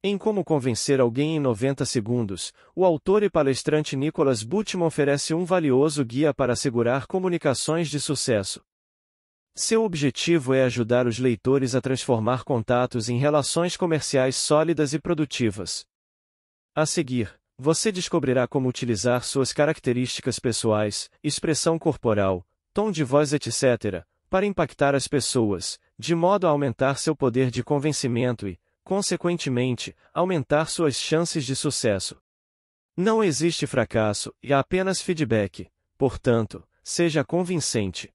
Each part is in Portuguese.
Em Como Convencer Alguém em 90 Segundos, o autor e palestrante Nicholas Butman oferece um valioso guia para assegurar comunicações de sucesso. Seu objetivo é ajudar os leitores a transformar contatos em relações comerciais sólidas e produtivas. A seguir, você descobrirá como utilizar suas características pessoais, expressão corporal, tom de voz, etc., para impactar as pessoas, de modo a aumentar seu poder de convencimento e, consequentemente, aumentar suas chances de sucesso. Não existe fracasso e há apenas feedback, portanto, seja convincente.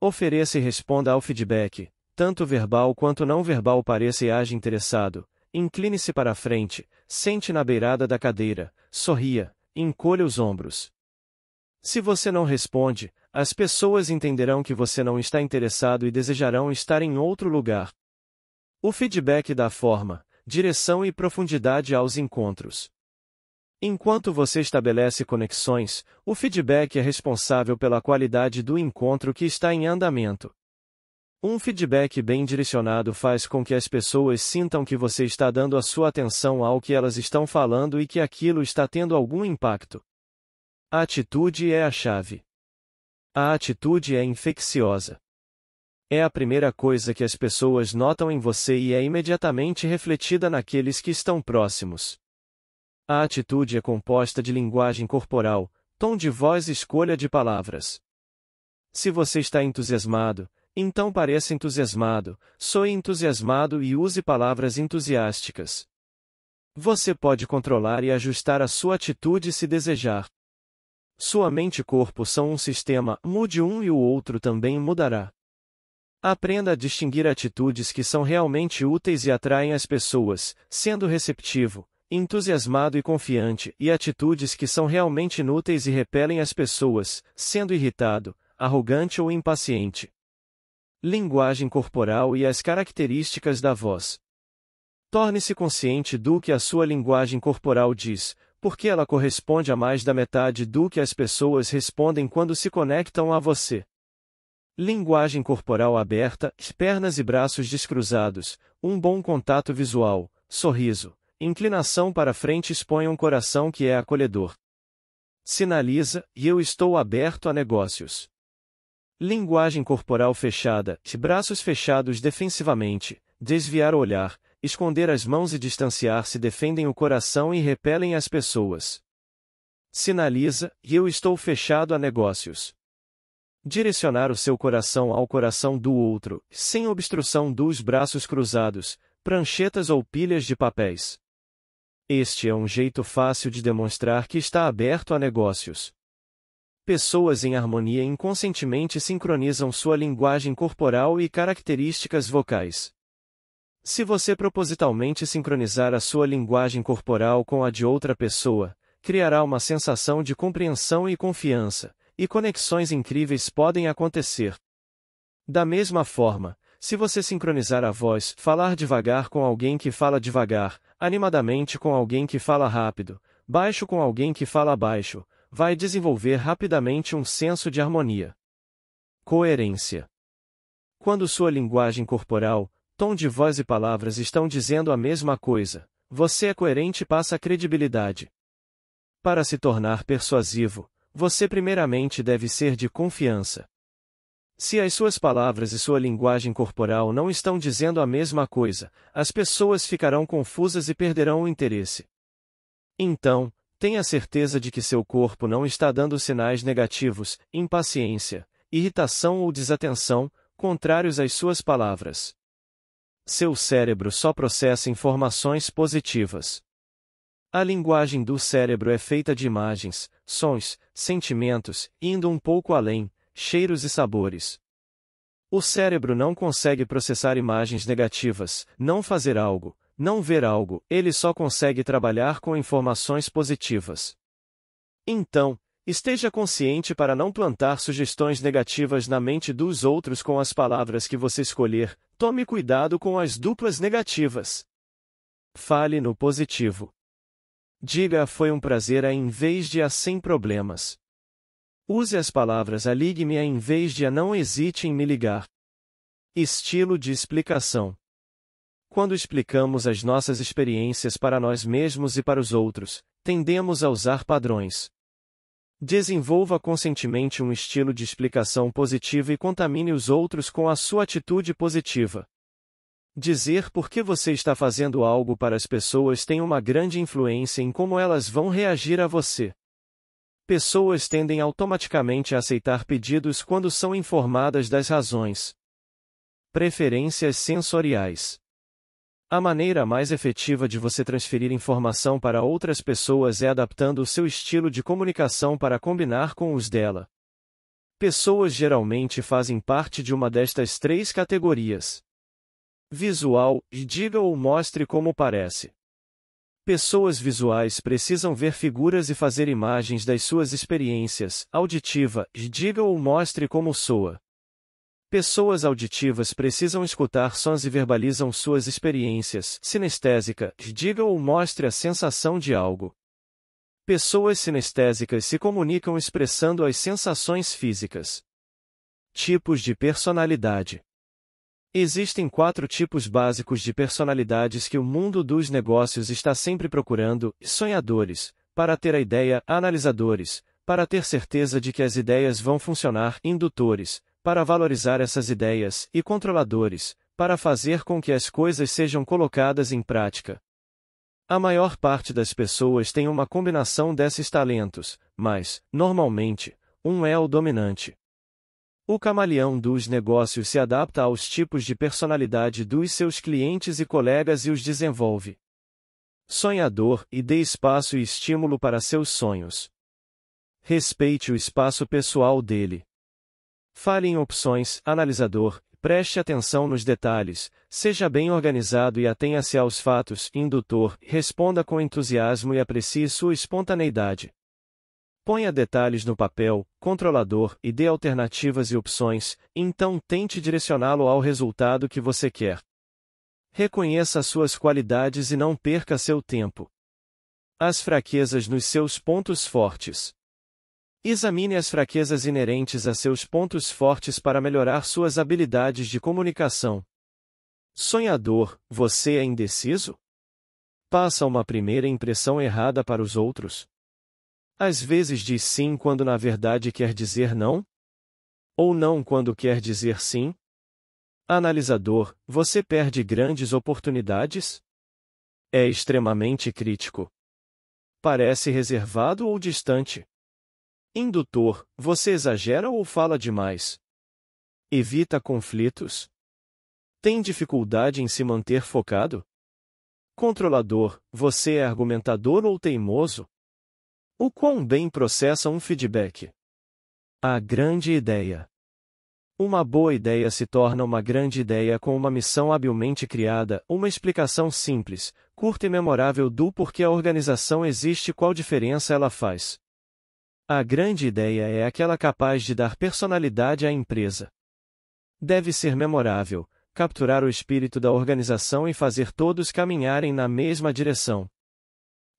Ofereça e responda ao feedback, tanto verbal quanto não verbal pareça e age interessado, incline-se para a frente, sente na beirada da cadeira, sorria, encolha os ombros. Se você não responde, as pessoas entenderão que você não está interessado e desejarão estar em outro lugar. O feedback dá forma, direção e profundidade aos encontros. Enquanto você estabelece conexões, o feedback é responsável pela qualidade do encontro que está em andamento. Um feedback bem direcionado faz com que as pessoas sintam que você está dando a sua atenção ao que elas estão falando e que aquilo está tendo algum impacto. A atitude é a chave. A atitude é infecciosa. É a primeira coisa que as pessoas notam em você e é imediatamente refletida naqueles que estão próximos. A atitude é composta de linguagem corporal, tom de voz e escolha de palavras. Se você está entusiasmado, então pareça entusiasmado, soe entusiasmado e use palavras entusiásticas. Você pode controlar e ajustar a sua atitude se desejar. Sua mente e corpo são um sistema, mude um e o outro também mudará. Aprenda a distinguir atitudes que são realmente úteis e atraem as pessoas, sendo receptivo, entusiasmado e confiante, e atitudes que são realmente inúteis e repelem as pessoas, sendo irritado, arrogante ou impaciente. Linguagem corporal e as características da voz. Torne-se consciente do que a sua linguagem corporal diz, porque ela corresponde a mais da metade do que as pessoas respondem quando se conectam a você. Linguagem corporal aberta, pernas e braços descruzados, um bom contato visual, sorriso, inclinação para frente expõe um coração que é acolhedor. Sinaliza, e eu estou aberto a negócios. Linguagem corporal fechada, braços fechados defensivamente, desviar o olhar, esconder as mãos e distanciar-se defendem o coração e repelem as pessoas. Sinaliza, e eu estou fechado a negócios direcionar o seu coração ao coração do outro, sem obstrução dos braços cruzados, pranchetas ou pilhas de papéis. Este é um jeito fácil de demonstrar que está aberto a negócios. Pessoas em harmonia inconscientemente sincronizam sua linguagem corporal e características vocais. Se você propositalmente sincronizar a sua linguagem corporal com a de outra pessoa, criará uma sensação de compreensão e confiança, e conexões incríveis podem acontecer. Da mesma forma, se você sincronizar a voz, falar devagar com alguém que fala devagar, animadamente com alguém que fala rápido, baixo com alguém que fala baixo, vai desenvolver rapidamente um senso de harmonia. Coerência. Quando sua linguagem corporal, tom de voz e palavras estão dizendo a mesma coisa, você é coerente e passa credibilidade. Para se tornar persuasivo, você primeiramente deve ser de confiança. Se as suas palavras e sua linguagem corporal não estão dizendo a mesma coisa, as pessoas ficarão confusas e perderão o interesse. Então, tenha certeza de que seu corpo não está dando sinais negativos, impaciência, irritação ou desatenção, contrários às suas palavras. Seu cérebro só processa informações positivas. A linguagem do cérebro é feita de imagens, sons, sentimentos, indo um pouco além, cheiros e sabores. O cérebro não consegue processar imagens negativas, não fazer algo, não ver algo, ele só consegue trabalhar com informações positivas. Então, esteja consciente para não plantar sugestões negativas na mente dos outros com as palavras que você escolher, tome cuidado com as duplas negativas. Fale no positivo. Diga foi um prazer a em vez de a sem problemas. Use as palavras a ligue-me a em vez de a não hesite em me ligar. Estilo de explicação. Quando explicamos as nossas experiências para nós mesmos e para os outros, tendemos a usar padrões. Desenvolva conscientemente um estilo de explicação positivo e contamine os outros com a sua atitude positiva. Dizer por que você está fazendo algo para as pessoas tem uma grande influência em como elas vão reagir a você. Pessoas tendem automaticamente a aceitar pedidos quando são informadas das razões. Preferências sensoriais. A maneira mais efetiva de você transferir informação para outras pessoas é adaptando o seu estilo de comunicação para combinar com os dela. Pessoas geralmente fazem parte de uma destas três categorias visual, e diga ou mostre como parece. Pessoas visuais precisam ver figuras e fazer imagens das suas experiências, auditiva, e diga ou mostre como soa. Pessoas auditivas precisam escutar sons e verbalizam suas experiências, sinestésica, e diga ou mostre a sensação de algo. Pessoas sinestésicas se comunicam expressando as sensações físicas. Tipos de personalidade Existem quatro tipos básicos de personalidades que o mundo dos negócios está sempre procurando: sonhadores, para ter a ideia, analisadores, para ter certeza de que as ideias vão funcionar, indutores, para valorizar essas ideias, e controladores, para fazer com que as coisas sejam colocadas em prática. A maior parte das pessoas tem uma combinação desses talentos, mas, normalmente, um é o dominante. O camaleão dos negócios se adapta aos tipos de personalidade dos seus clientes e colegas e os desenvolve. Sonhador e dê espaço e estímulo para seus sonhos. Respeite o espaço pessoal dele. Fale em opções, analisador, preste atenção nos detalhes, seja bem organizado e atenha-se aos fatos, indutor, responda com entusiasmo e aprecie sua espontaneidade. Ponha detalhes no papel, controlador e dê alternativas e opções, e então tente direcioná-lo ao resultado que você quer. Reconheça suas qualidades e não perca seu tempo. As fraquezas nos seus pontos fortes. Examine as fraquezas inerentes a seus pontos fortes para melhorar suas habilidades de comunicação. Sonhador, você é indeciso? Passa uma primeira impressão errada para os outros? Às vezes diz sim quando na verdade quer dizer não? Ou não quando quer dizer sim? Analisador, você perde grandes oportunidades? É extremamente crítico. Parece reservado ou distante. Indutor, você exagera ou fala demais? Evita conflitos? Tem dificuldade em se manter focado? Controlador, você é argumentador ou teimoso? O quão bem processa um feedback? A grande ideia. Uma boa ideia se torna uma grande ideia com uma missão habilmente criada, uma explicação simples, curta e memorável do porquê a organização existe e qual diferença ela faz. A grande ideia é aquela capaz de dar personalidade à empresa. Deve ser memorável, capturar o espírito da organização e fazer todos caminharem na mesma direção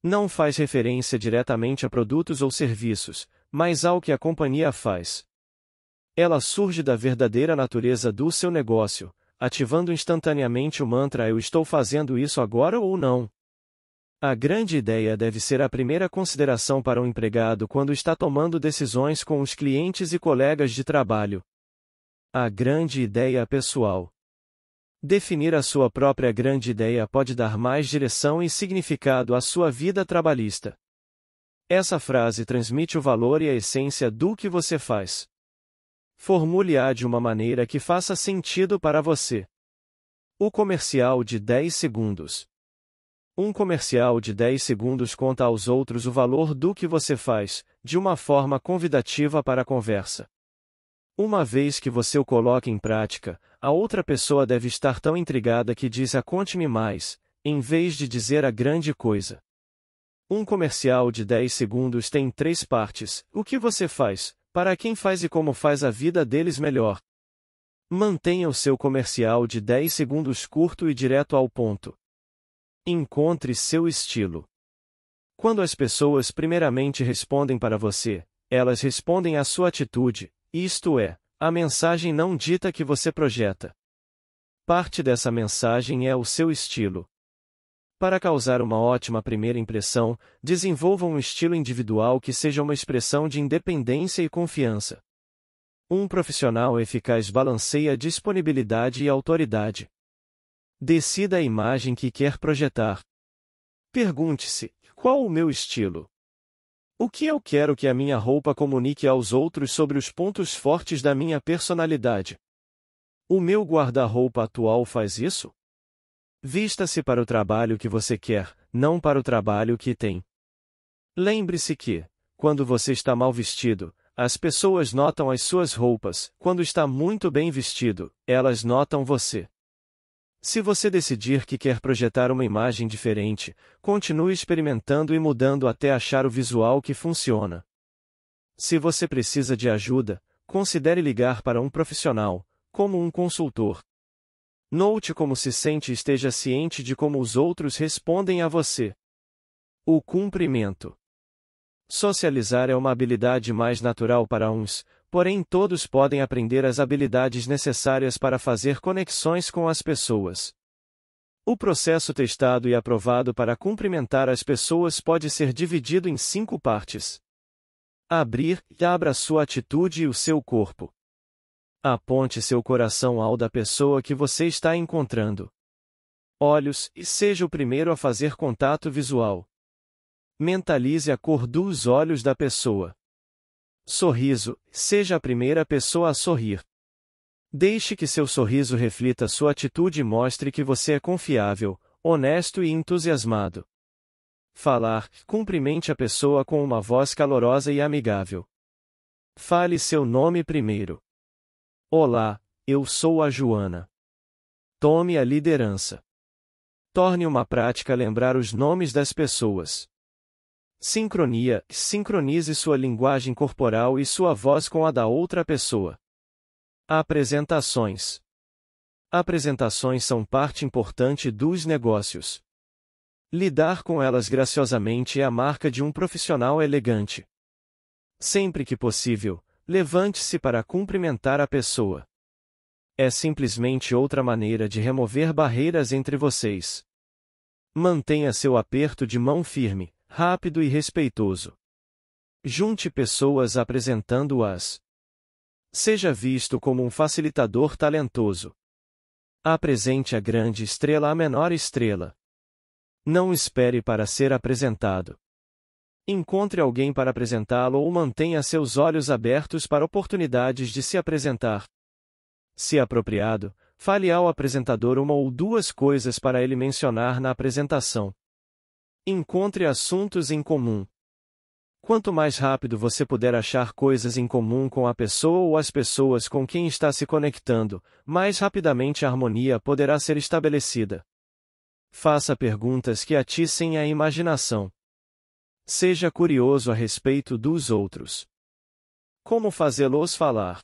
não faz referência diretamente a produtos ou serviços, mas ao que a companhia faz. Ela surge da verdadeira natureza do seu negócio, ativando instantaneamente o mantra Eu estou fazendo isso agora ou não. A grande ideia deve ser a primeira consideração para o um empregado quando está tomando decisões com os clientes e colegas de trabalho. A grande ideia pessoal. Definir a sua própria grande ideia pode dar mais direção e significado à sua vida trabalhista. Essa frase transmite o valor e a essência do que você faz. Formule-a de uma maneira que faça sentido para você. O comercial de 10 segundos. Um comercial de 10 segundos conta aos outros o valor do que você faz, de uma forma convidativa para a conversa. Uma vez que você o coloque em prática, a outra pessoa deve estar tão intrigada que diz a ah, conte-me mais, em vez de dizer a grande coisa. Um comercial de 10 segundos tem três partes: o que você faz, para quem faz e como faz a vida deles melhor. Mantenha o seu comercial de 10 segundos curto e direto ao ponto. Encontre seu estilo. Quando as pessoas primeiramente respondem para você, elas respondem à sua atitude, isto é, a mensagem não dita que você projeta. Parte dessa mensagem é o seu estilo. Para causar uma ótima primeira impressão, desenvolva um estilo individual que seja uma expressão de independência e confiança. Um profissional eficaz balanceia disponibilidade e autoridade. Decida a imagem que quer projetar. Pergunte-se: qual o meu estilo? O que eu quero que a minha roupa comunique aos outros sobre os pontos fortes da minha personalidade? O meu guarda-roupa atual faz isso? Vista-se para o trabalho que você quer, não para o trabalho que tem. Lembre-se que, quando você está mal vestido, as pessoas notam as suas roupas, quando está muito bem vestido, elas notam você. Se você decidir que quer projetar uma imagem diferente, continue experimentando e mudando até achar o visual que funciona. Se você precisa de ajuda, considere ligar para um profissional, como um consultor. Note como se sente e esteja ciente de como os outros respondem a você. O cumprimento. Socializar é uma habilidade mais natural para uns, porém todos podem aprender as habilidades necessárias para fazer conexões com as pessoas. O processo testado e aprovado para cumprimentar as pessoas pode ser dividido em cinco partes. Abrir, abra sua atitude e o seu corpo. Aponte seu coração ao da pessoa que você está encontrando. Olhos, e seja o primeiro a fazer contato visual. Mentalize a cor dos olhos da pessoa. Sorriso, seja a primeira pessoa a sorrir. Deixe que seu sorriso reflita sua atitude e mostre que você é confiável, honesto e entusiasmado. Falar, cumprimente a pessoa com uma voz calorosa e amigável. Fale seu nome primeiro. Olá, eu sou a Joana. Tome a liderança. Torne uma prática lembrar os nomes das pessoas. Sincronia, sincronize sua linguagem corporal e sua voz com a da outra pessoa. Apresentações. Apresentações são parte importante dos negócios. Lidar com elas graciosamente é a marca de um profissional elegante. Sempre que possível, levante-se para cumprimentar a pessoa. É simplesmente outra maneira de remover barreiras entre vocês. Mantenha seu aperto de mão firme rápido e respeitoso. Junte pessoas apresentando-as. Seja visto como um facilitador talentoso. Apresente a grande estrela à menor estrela. Não espere para ser apresentado. Encontre alguém para apresentá-lo ou mantenha seus olhos abertos para oportunidades de se apresentar. Se apropriado, fale ao apresentador uma ou duas coisas para ele mencionar na apresentação. Encontre assuntos em comum. Quanto mais rápido você puder achar coisas em comum com a pessoa ou as pessoas com quem está se conectando, mais rapidamente a harmonia poderá ser estabelecida. Faça perguntas que atiçem a imaginação. Seja curioso a respeito dos outros. Como fazê-los falar?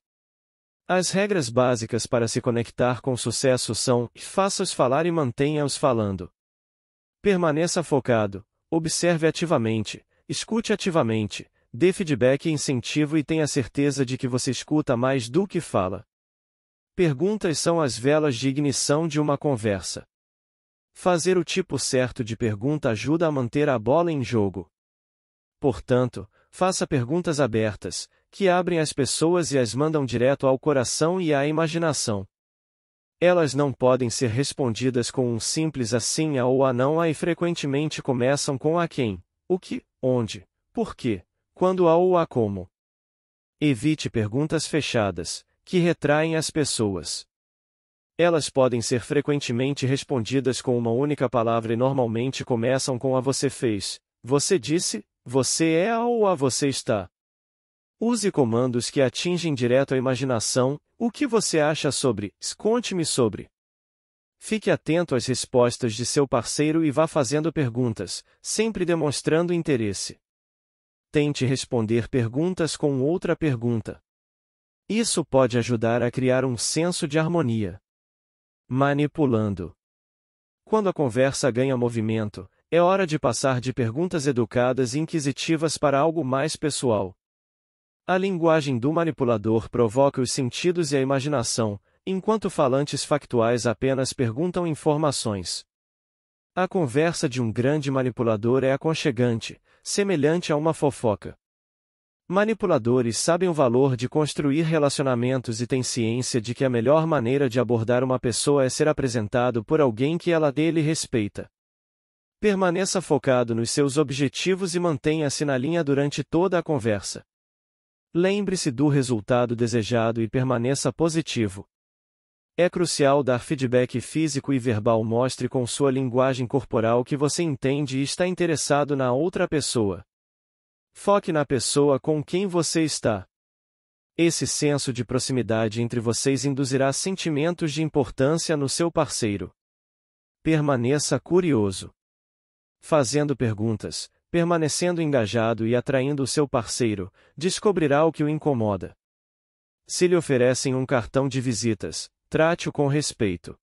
As regras básicas para se conectar com sucesso são: faça-os falar e mantenha-os falando. Permaneça focado, observe ativamente, escute ativamente, dê feedback e incentivo e tenha certeza de que você escuta mais do que fala. Perguntas são as velas de ignição de uma conversa. Fazer o tipo certo de pergunta ajuda a manter a bola em jogo. Portanto, faça perguntas abertas, que abrem as pessoas e as mandam direto ao coração e à imaginação. Elas não podem ser respondidas com um simples assim a ou a não a e frequentemente começam com a quem, o que, onde, por quê, quando a ou a como. Evite perguntas fechadas, que retraem as pessoas. Elas podem ser frequentemente respondidas com uma única palavra e normalmente começam com a você fez, você disse, você é a ou a você está. Use comandos que atingem direto a imaginação. O que você acha sobre? Conte-me sobre. Fique atento às respostas de seu parceiro e vá fazendo perguntas, sempre demonstrando interesse. Tente responder perguntas com outra pergunta. Isso pode ajudar a criar um senso de harmonia. Manipulando. Quando a conversa ganha movimento, é hora de passar de perguntas educadas e inquisitivas para algo mais pessoal. A linguagem do manipulador provoca os sentidos e a imaginação, enquanto falantes factuais apenas perguntam informações. A conversa de um grande manipulador é aconchegante, semelhante a uma fofoca. Manipuladores sabem o valor de construir relacionamentos e têm ciência de que a melhor maneira de abordar uma pessoa é ser apresentado por alguém que ela dele respeita. Permaneça focado nos seus objetivos e mantenha-se na linha durante toda a conversa. Lembre-se do resultado desejado e permaneça positivo. É crucial dar feedback físico e verbal. Mostre com sua linguagem corporal que você entende e está interessado na outra pessoa. Foque na pessoa com quem você está. Esse senso de proximidade entre vocês induzirá sentimentos de importância no seu parceiro. Permaneça curioso. Fazendo perguntas, permanecendo engajado e atraindo o seu parceiro, descobrirá o que o incomoda. Se lhe oferecem um cartão de visitas, trate-o com respeito.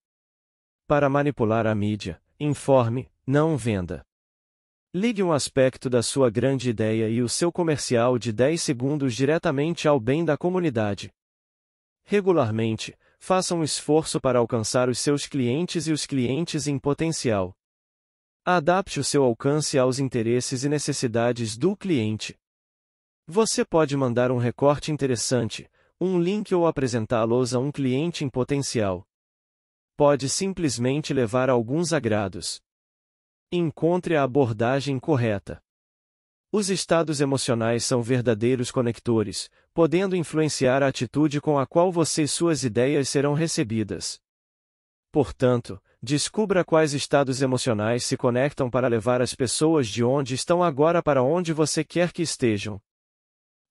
Para manipular a mídia, informe, não venda. Ligue um aspecto da sua grande ideia e o seu comercial de 10 segundos diretamente ao bem da comunidade. Regularmente, faça um esforço para alcançar os seus clientes e os clientes em potencial. Adapte o seu alcance aos interesses e necessidades do cliente. Você pode mandar um recorte interessante, um link ou apresentá-los a um cliente em potencial. Pode simplesmente levar alguns agrados. Encontre a abordagem correta. Os estados emocionais são verdadeiros conectores, podendo influenciar a atitude com a qual você e suas ideias serão recebidas. Portanto, Descubra quais estados emocionais se conectam para levar as pessoas de onde estão agora para onde você quer que estejam.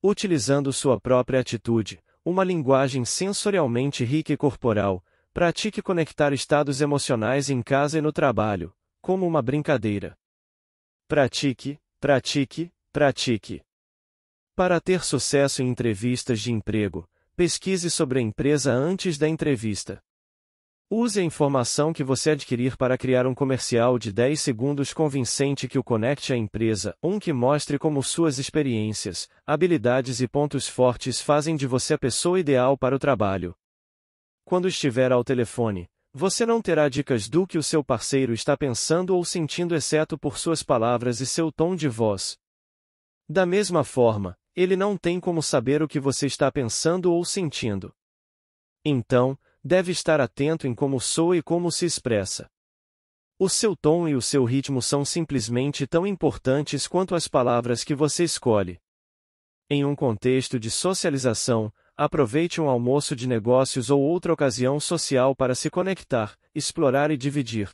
Utilizando sua própria atitude, uma linguagem sensorialmente rica e corporal, pratique conectar estados emocionais em casa e no trabalho, como uma brincadeira. Pratique, pratique, pratique. Para ter sucesso em entrevistas de emprego, pesquise sobre a empresa antes da entrevista. Use a informação que você adquirir para criar um comercial de 10 segundos convincente que o conecte à é empresa, um que mostre como suas experiências, habilidades e pontos fortes fazem de você a pessoa ideal para o trabalho. Quando estiver ao telefone, você não terá dicas do que o seu parceiro está pensando ou sentindo, exceto por suas palavras e seu tom de voz. Da mesma forma, ele não tem como saber o que você está pensando ou sentindo. Então, deve estar atento em como soa e como se expressa. O seu tom e o seu ritmo são simplesmente tão importantes quanto as palavras que você escolhe. Em um contexto de socialização, aproveite um almoço de negócios ou outra ocasião social para se conectar, explorar e dividir.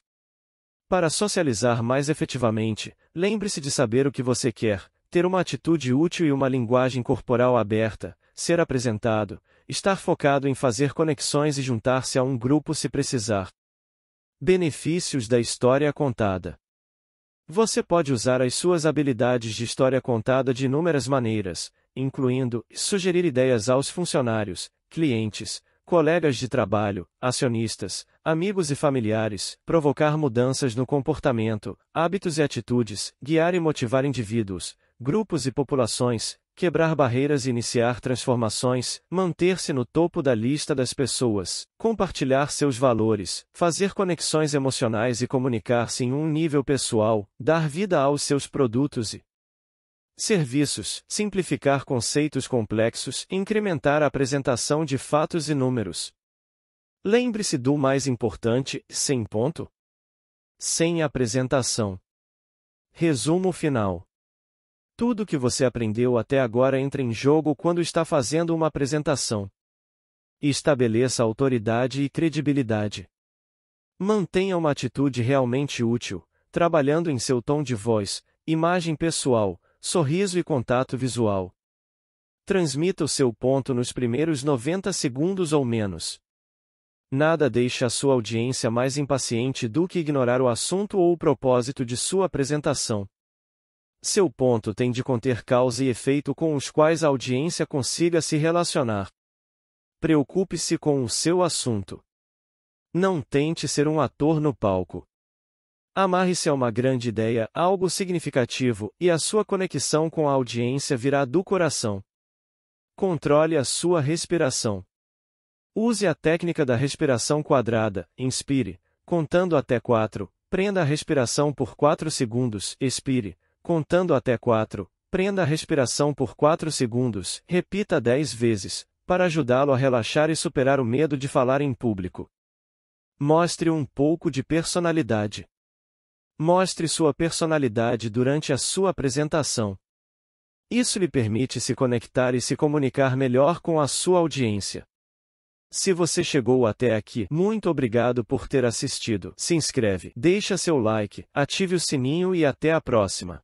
Para socializar mais efetivamente, lembre-se de saber o que você quer, ter uma atitude útil e uma linguagem corporal aberta, ser apresentado, estar focado em fazer conexões e juntar-se a um grupo se precisar. Benefícios da história contada. Você pode usar as suas habilidades de história contada de inúmeras maneiras, incluindo sugerir ideias aos funcionários, clientes, colegas de trabalho, acionistas, amigos e familiares, provocar mudanças no comportamento, hábitos e atitudes, guiar e motivar indivíduos, grupos e populações, quebrar barreiras e iniciar transformações, manter-se no topo da lista das pessoas, compartilhar seus valores, fazer conexões emocionais e comunicar-se em um nível pessoal, dar vida aos seus produtos e serviços, simplificar conceitos complexos, incrementar a apresentação de fatos e números. Lembre-se do mais importante, sem ponto, sem apresentação. Resumo final. Tudo o que você aprendeu até agora entra em jogo quando está fazendo uma apresentação. Estabeleça autoridade e credibilidade. Mantenha uma atitude realmente útil, trabalhando em seu tom de voz, imagem pessoal, sorriso e contato visual. Transmita o seu ponto nos primeiros 90 segundos ou menos. Nada deixa a sua audiência mais impaciente do que ignorar o assunto ou o propósito de sua apresentação. Seu ponto tem de conter causa e efeito com os quais a audiência consiga se relacionar. Preocupe-se com o seu assunto. Não tente ser um ator no palco. Amarre-se a uma grande ideia, algo significativo, e a sua conexão com a audiência virá do coração. Controle a sua respiração. Use a técnica da respiração quadrada, inspire, contando até 4, prenda a respiração por 4 segundos, expire, Contando até 4, prenda a respiração por 4 segundos, repita 10 vezes, para ajudá-lo a relaxar e superar o medo de falar em público. Mostre um pouco de personalidade. Mostre sua personalidade durante a sua apresentação. Isso lhe permite se conectar e se comunicar melhor com a sua audiência. Se você chegou até aqui, muito obrigado por ter assistido. Se inscreve, deixa seu like, ative o sininho e até a próxima.